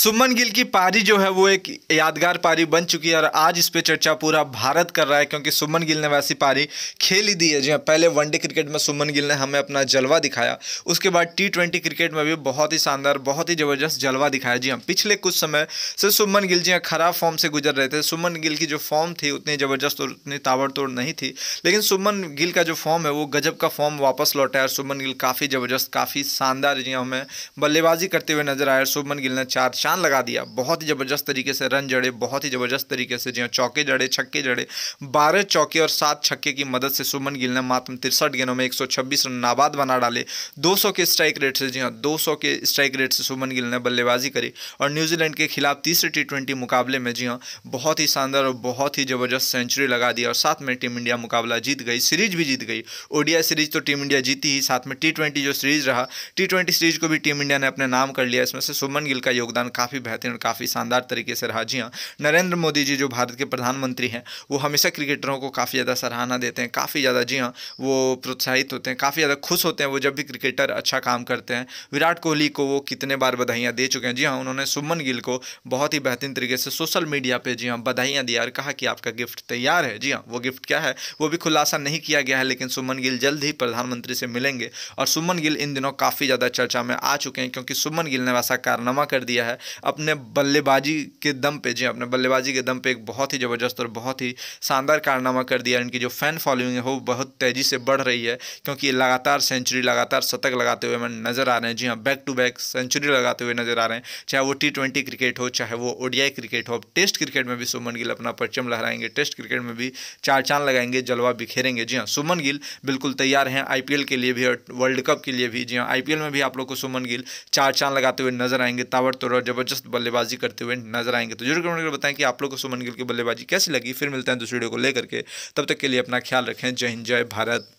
सुमन गिल की पारी जो है वो एक यादगार पारी बन चुकी है और आज इस पर चर्चा पूरा भारत कर रहा है क्योंकि सुमन गिल ने वैसी पारी खेल ही दी है जी हाँ पहले वनडे क्रिकेट में सुमन गिल ने हमें अपना जलवा दिखाया उसके बाद टी ट्वेंटी क्रिकेट में भी बहुत ही शानदार बहुत ही ज़बरदस्त जलवा दिखाया जी हाँ पिछले कुछ समय से सुमन गिल जी हाँ खराब फॉर्म से गुजर रहे थे सुमन गिल की जो फॉर्म थी उतनी ज़बरदस्त और उतनी ताबड़तोड़ नहीं थी लेकिन सुमन गिल का जो फॉर्म है वो गजब का फॉर्म वापस लौटा है और सुमन गिल काफ़ी ज़बरदस्त काफ़ी शानदार जी हाँ हमें बल्लेबाजी करते हुए नजर आया सुमन गिल ने चार निशान लगा दिया बहुत ही ज़बरदस्त तरीके से रन जड़े बहुत ही ज़बरदस्त तरीके से जी चौके जड़े छक्के जड़े बारह चौके और सात छक्के की मदद से सुमन गिल ने मात्र तिरसठ गेंदों में एक रन नाबाद बना डाले दो के स्ट्राइक रेट से जी हाँ के स्ट्राइक रेट से सुमन गिल ने बल्लेबाजी करी और न्यूजीलैंड के खिलाफ तीसरे टी मुकाबले में जी हाँ बहुत ही शानदार और बहुत ही ज़बरदस्त सेंचुरी लगा दी और साथ में टीम इंडिया मुकाबला जीत गई सीरीज भी जीत गई ओडिया सीरीज तो टीम इंडिया जीती ही साथ में टी ट्वेंटी जो सीरीज रहा टी ट्वेंटी सीरीज को भी टीम इंडिया ने अपने नाम कर लिया इसमें से सुमन गिल का योगदान काफ़ी बेहतरीन काफ़ी शानदार तरीके से रहा जी हाँ नरेंद्र मोदी जी जो भारत के प्रधानमंत्री हैं वो हमेशा क्रिकेटरों को काफ़ी ज़्यादा सराहना देते हैं काफ़ी ज़्यादा जी हाँ वो प्रोत्साहित होते हैं काफ़ी ज़्यादा खुश होते हैं वो जब भी क्रिकेटर अच्छा काम करते हैं विराट कोहली को वो कितने बार बधाइयाँ दे चुके हैं जी हाँ उन्होंने सुमन गिल को बहुत ही बेहतरीन तरीके से सोशल मीडिया पर जी हाँ बधाइयाँ दिया और कहा कि आपका गिफ्ट तैयार है जी हाँ वो गिफ्ट क्या है वो भी खुलासा नहीं किया गया है लेकिन सुमन गिल जल्द ही प्रधानमंत्री से मिलेंगे और सुमन गिल इन दिनों काफ़ी ज़्यादा चर्चा में आ चुके हैं क्योंकि सुमन गिल ने वैसा कारनामा कर दिया है अपने बल्लेबाजी के दम पे जी अपने बल्लेबाजी के दम पे एक बहुत ही ज़बरदस्त और बहुत ही शानदार कारनामा कर दिया इनकी जो फैन फॉलोइंग है वो बहुत तेज़ी से बढ़ रही है क्योंकि लगातार सेंचुरी लगातार शतक लगाते हुए हमें नज़र आ रहे हैं जी हाँ बैक टू बैक सेंचुरी लगाते हुए नज़र आ रहे हैं चाहे वो टी ट्वेंटी क्रिकेट हो चाहे वो ओडियाई क्रिकेट हो अब टेस्ट क्रिकेट में भी सुमन गिल अपना परचम लहराएंगे टेस्ट क्रिकेट में भी चार चांद लगाएंगे जलवा बिखेरेंगे जी हाँ सुमन गिल बिल्कुल तैयार हैं आई के लिए भी और वर्ल्ड कप के लिए भी जी हाँ आई में भी आप लोग को सुमन गिल चार चांद लगाते हुए नजर आएंगे तोड़ ज़बरदस्त बल्लेबाजी करते हुए नजर आएंगे तो जरूर कमेंट करके बताएं कि आप लोग को सुमन गिल की बल्लेबाजी कैसी लगी फिर मिलते हैं दूसरी वीडियो को लेकर के तब तक के लिए अपना ख्याल रखें जय हिंद जय भारत